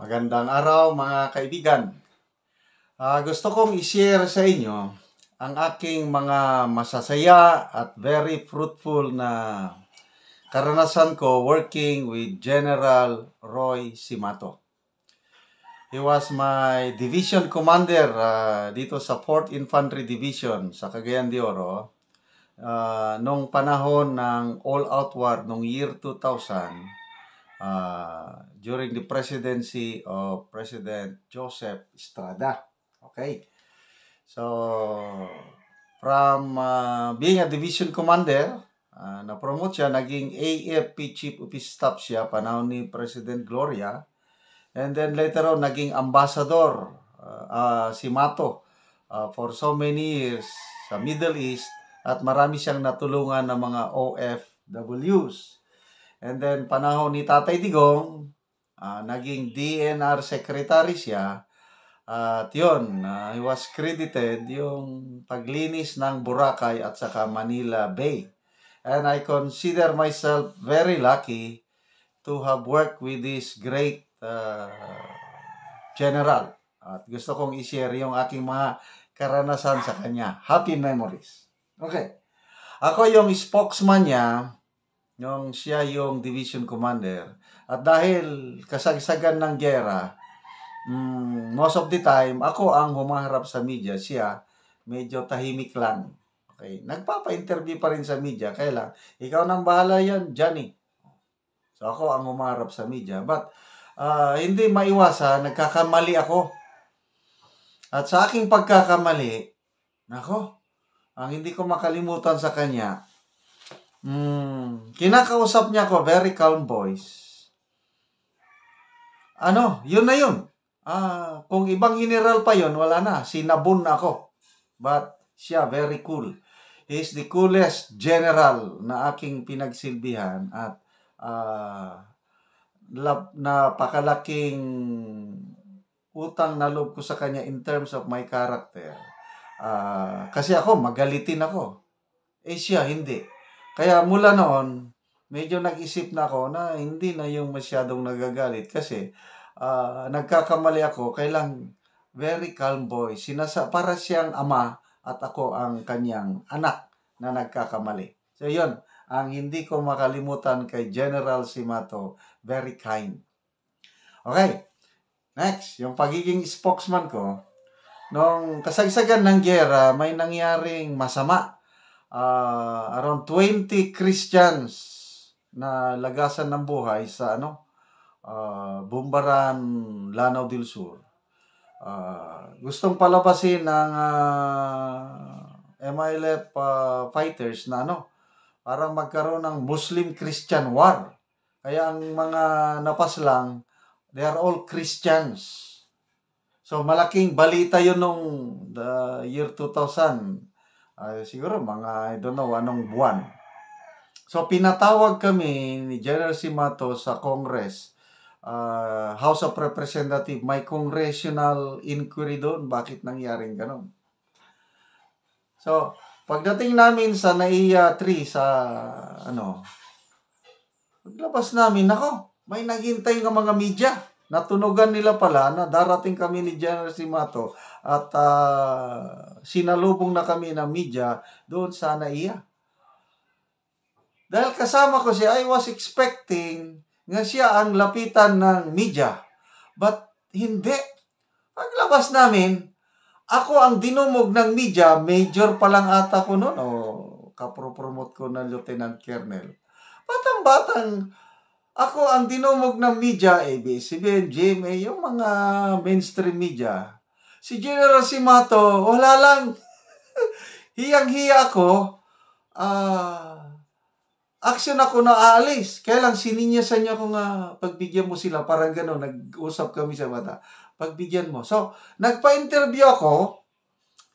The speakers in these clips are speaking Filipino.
Magandang araw mga kaibigan. Uh, gusto kong i-share sa inyo ang aking mga masasaya at very fruitful na karanasan ko working with General Roy Simato. He was my division commander uh, dito sa 4th Infantry Division sa Cagayan de Oro uh, nung panahon ng all-out war nung year 2000 uh, during the presidency of President Joseph Estrada. Okay? So, from uh, being a division commander, uh, na-promote siya, naging AFP Chief of Staff siya, panahon ni President Gloria. And then later on, naging ambassador uh, uh, si Mato uh, for so many years sa Middle East at marami siyang natulungan ng mga OFWs. And then, panahon ni Tatay Digong, uh, naging DNR secretary siya. Uh, at yun, uh, he was credited yung paglinis ng Boracay at saka Manila Bay. And I consider myself very lucky to have worked with this great uh, general. At gusto kong i-share yung aking mga karanasan sa kanya. Happy memories. Okay. Ako yung spokesman niya yung siya yung division commander. At dahil kasagsagan ng gera, mm, most of the time, ako ang humaharap sa media, siya medyo tahimik lang. Okay. Nagpapa-interview pa rin sa media, kaya lang, ikaw nang bahala yan, Johnny. So ako ang humaharap sa media. But uh, hindi maiwasan, nagkakamali ako. At sa aking pagkakamali, nako, ang hindi ko makalimutan sa kanya, mm, Kinakausap niya ako, very calm voice. Ano, yun na yun. Ah, kung ibang general pa yon wala na. Sinabon na ako. But siya, very cool. He is the coolest general na aking pinagsilbihan at uh, ah, lab, napakalaking utang na loob ko sa kanya in terms of my character. Uh, kasi ako, magalitin ako. Eh siya, hindi. Kaya mula noon, medyo nag-isip na ako na hindi na yung masyadong nagagalit kasi uh, nagkakamali ako, kailang very calm boy. Sinasa para siyang ama at ako ang kanyang anak na nagkakamali. So yun, ang hindi ko makalimutan kay General Simato, very kind. Okay, next, yung pagiging spokesman ko, Noong kasagsagan ng gera, may nangyaring masama uh, around 20 Christians na lagasan ng buhay sa ano uh, Bumbaran, Lanao del Sur. Uh, gustong palabasin ng uh, MILF uh, fighters na ano para magkaroon ng Muslim-Christian war. Kaya ang mga napas lang, they are all Christians. So malaking balita yun nung the year 2000 uh, siguro mga, I don't know, anong buwan. So, pinatawag kami ni General Simato sa Congress, uh, House of Representative, may congressional inquiry doon, bakit nangyaring ganun. So, pagdating namin sa NAIA 3, sa ano, paglabas namin, nako, may naghintay ng mga media natunugan nila pala na darating kami ni General Simato at uh, sinalubong na kami ng media doon sa Naiya. Dahil kasama ko siya, I was expecting nga siya ang lapitan ng media. But hindi. Paglabas namin, ako ang dinumog ng media, major pa lang ata ko noon, o kapropromote ko na Lieutenant Colonel. Batang-batang ako, ang dinumog ng media, eh, ABS-CBN, GMA, yung mga mainstream media, si General Simato, wala lang. Hiyang-hiya ako. Ah... Uh, action ako na aalis. Kaya lang sininyasan niya ko nga, pagbigyan mo sila, parang gano'n, nag-usap kami sa bata, pagbigyan mo. So, nagpa-interview ako,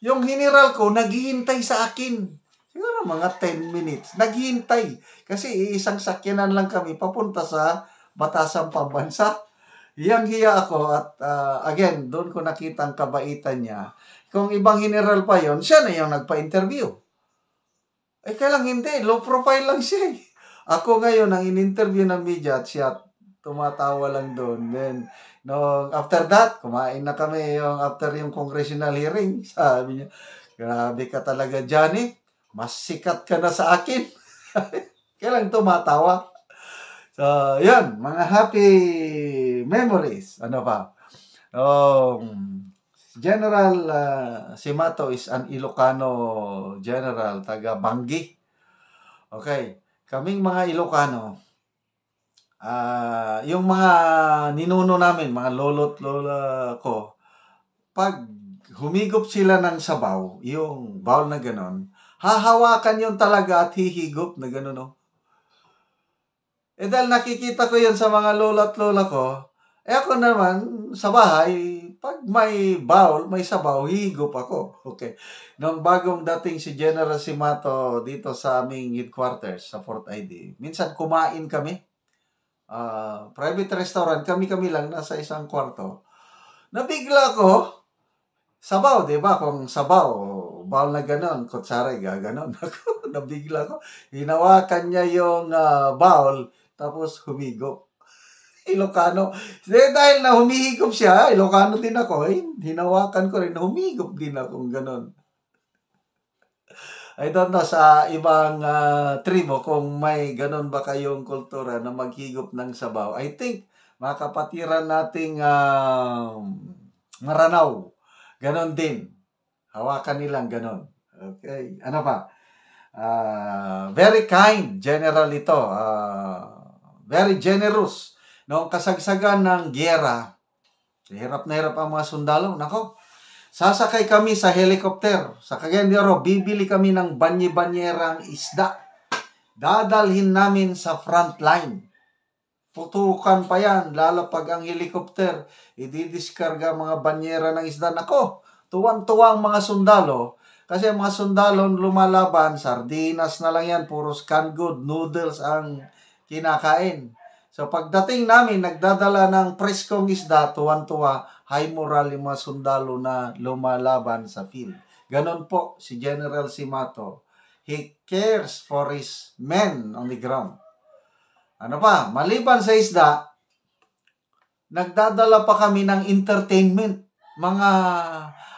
yung general ko, naghihintay sa akin. Siguro mga 10 minutes. Naghihintay. Kasi iisang sakyanan lang kami papunta sa Batasang Pambansa. Hiyang-hiya ako at uh, again, doon ko nakita ang kabaitan niya. Kung ibang general pa yon siya na yung nagpa-interview. Eh, kailang hindi. Low profile lang siya eh. Ako ngayon, ang in-interview ng media at siya tumatawa lang doon. Then, no, after that, kumain na kami yung after yung congressional hearing. Sabi niya, grabe ka talaga, Johnny mas sikat ka na sa akin. Kailang tumatawa. So, yan, mga happy memories. Ano pa? Um, General uh, Simato is an Ilocano general, taga Banggi. Okay, kaming mga Ilocano, uh, yung mga ninuno namin, mga lolo't lola ko, pag humigop sila ng sabaw, yung bowl na ganon, Hahawakan yun talaga at hihigop na gano'n, no? Oh. Eh dahil nakikita ko yun sa mga lola at lola ko, eh ako naman, sa bahay, pag may bowl, may sabaw, hihigop ako. Okay. Nung bagong dating si General Simato dito sa aming headquarters sa Fort ID, minsan kumain kami. Uh, private restaurant, kami-kami lang nasa isang kwarto. Nabigla ko, sabaw, di ba? Kung sabaw, bawal na ganon. Kutsara, gaganon ako. Nabigla ko. Hinawakan niya yung uh, ah, bawal, tapos humigop. Ilocano. Hindi, dahil na humihigop siya, ah, Ilocano din ako. Eh, hinawakan ko rin, humigop din ako, ganon. I don't know sa ibang uh, tribo kung may ganon ba kayong kultura na maghigop ng sabaw. I think makapatiran nating uh, maranaw. Ganon din. Hawakan nilang ganun. Okay. Ano pa? Uh, very kind, general ito. Uh, very generous. Noong kasagsagan ng gyera, hirap na hirap ang mga sundalo. Nako, sasakay kami sa helicopter. Sa Cagayan de bibili kami ng banye-banyerang isda. Dadalhin namin sa front line. Putukan pa yan, lalapag ang helicopter. Ididiskarga mga banyera ng isda. Nako, Tuwan-tuwa ang mga sundalo kasi ang mga sundalo lumalaban, sardinas na lang yan, puro canned good, noodles ang kinakain. So pagdating namin, nagdadala ng preskong isda, tuwan-tuwa, high moral yung mga sundalo na lumalaban sa field. Ganon po si General Simato. He cares for his men on the ground. Ano pa, maliban sa isda, nagdadala pa kami ng entertainment mga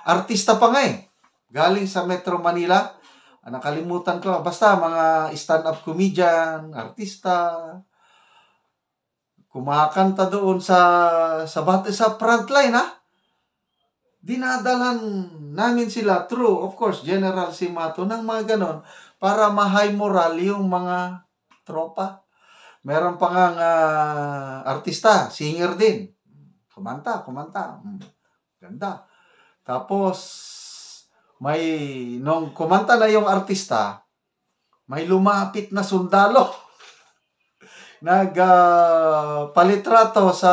artista pa nga eh. Galing sa Metro Manila. Ah, nakalimutan ko. Basta mga stand-up comedian, artista, kumakanta doon sa sa bate sa line ha. Dinadalan namin sila true, of course, General Simato ng mga ganon para ma-high moral yung mga tropa. Meron pa nga uh, artista, singer din. Kumanta, kumanta. Hmm. Ganda. Tapos, may, nung kumanta na yung artista, may lumapit na sundalo. Nagpalitrato uh, sa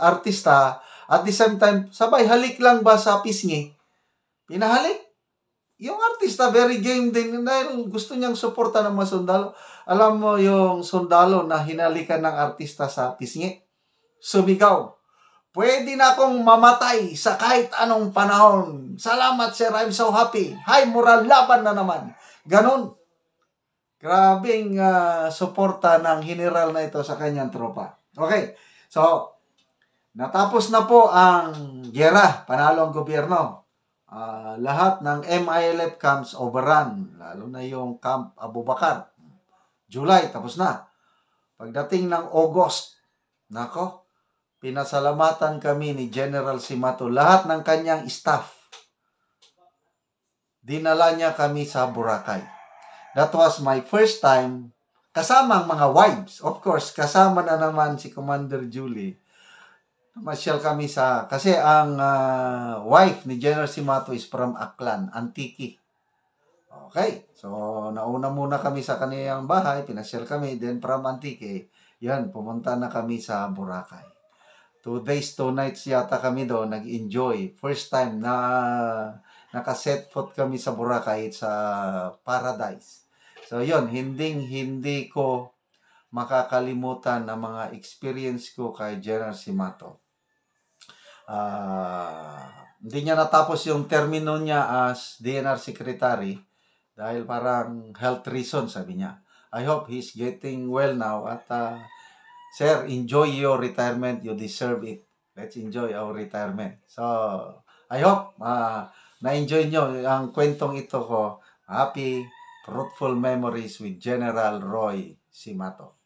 artista at the same time, sabay halik lang ba sa pisngi? Pinahalik. Yung artista, very game din dahil gusto niyang suporta ng mga sundalo. Alam mo yung sundalo na hinalikan ng artista sa pisngi? Sumigaw. Pwede na akong mamatay sa kahit anong panahon. Salamat, sir. I'm so happy. Hi, moral laban na naman. Ganon. Grabing uh, suporta ng general na ito sa kanyang tropa. Okay. So, natapos na po ang gera. Panalo ang gobyerno. Uh, lahat ng MILF camps overrun. Lalo na yung Camp Abubakar. July, tapos na. Pagdating ng August, nako, Pinasalamatan kami ni General Simato, lahat ng kanyang staff. Dinala niya kami sa Boracay. That was my first time kasama ang mga wives. Of course, kasama na naman si Commander Julie. Masyal kami sa, kasi ang uh, wife ni General Simato is from Aklan, Antique. Okay, so nauna muna kami sa kaniyang bahay, pinasyal kami, then from Antique, yan, pumunta na kami sa Boracay. Two days, two nights yata kami doon, nag-enjoy. First time na nakaset foot kami sa Boracay sa paradise. So yon hindi hindi ko makakalimutan ang mga experience ko kay General Simato. Uh, hindi niya natapos yung termino niya as DNR Secretary dahil parang health reason sabi niya. I hope he's getting well now at uh, Sir, enjoy your retirement. You deserve it. Let's enjoy our retirement. So, I hope uh, na-enjoy nyo ang kwentong ito ko. Happy, fruitful memories with General Roy Simato.